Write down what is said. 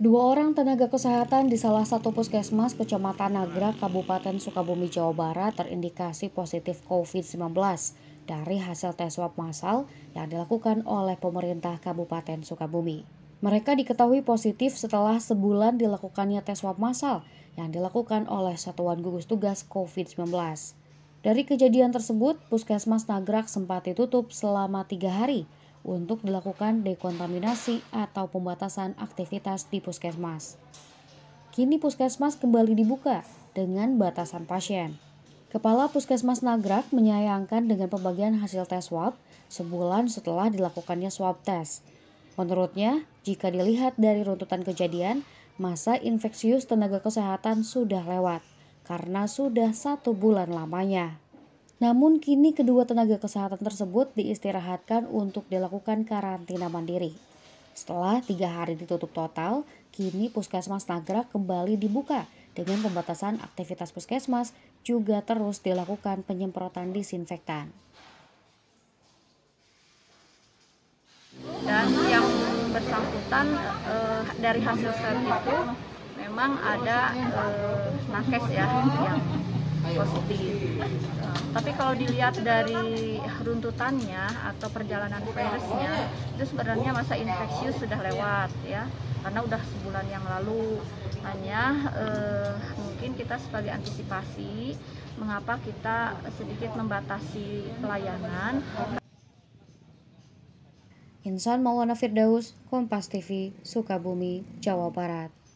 Dua orang tenaga kesehatan di salah satu puskesmas Kecamatan Nagrak, Kabupaten Sukabumi, Jawa Barat terindikasi positif COVID-19 dari hasil tes swab massal yang dilakukan oleh pemerintah Kabupaten Sukabumi. Mereka diketahui positif setelah sebulan dilakukannya tes swab massal yang dilakukan oleh Satuan Gugus Tugas COVID-19. Dari kejadian tersebut, Puskesmas Nagrak sempat ditutup selama tiga hari untuk dilakukan dekontaminasi atau pembatasan aktivitas di puskesmas. Kini puskesmas kembali dibuka dengan batasan pasien. Kepala Puskesmas Nagrak menyayangkan dengan pembagian hasil tes swab sebulan setelah dilakukannya swab test. Menurutnya, jika dilihat dari runtutan kejadian, masa infeksius tenaga kesehatan sudah lewat karena sudah satu bulan lamanya. Namun kini kedua tenaga kesehatan tersebut diistirahatkan untuk dilakukan karantina mandiri. Setelah tiga hari ditutup total, kini puskesmas Nagrak kembali dibuka dengan pembatasan aktivitas puskesmas juga terus dilakukan penyemprotan disinfektan. Dan yang bersangkutan e, dari hasil swab itu memang ada e, nakes ya yang seperti itu. Nah, tapi kalau dilihat dari runtutannya atau perjalanan virusnya, itu sebenarnya masa infeksius sudah lewat ya, karena udah sebulan yang lalu. Hanya eh, mungkin kita sebagai antisipasi, mengapa kita sedikit membatasi pelayanan. Insan Maulana Firdaus, Kompas TV, Sukabumi, Jawa Barat.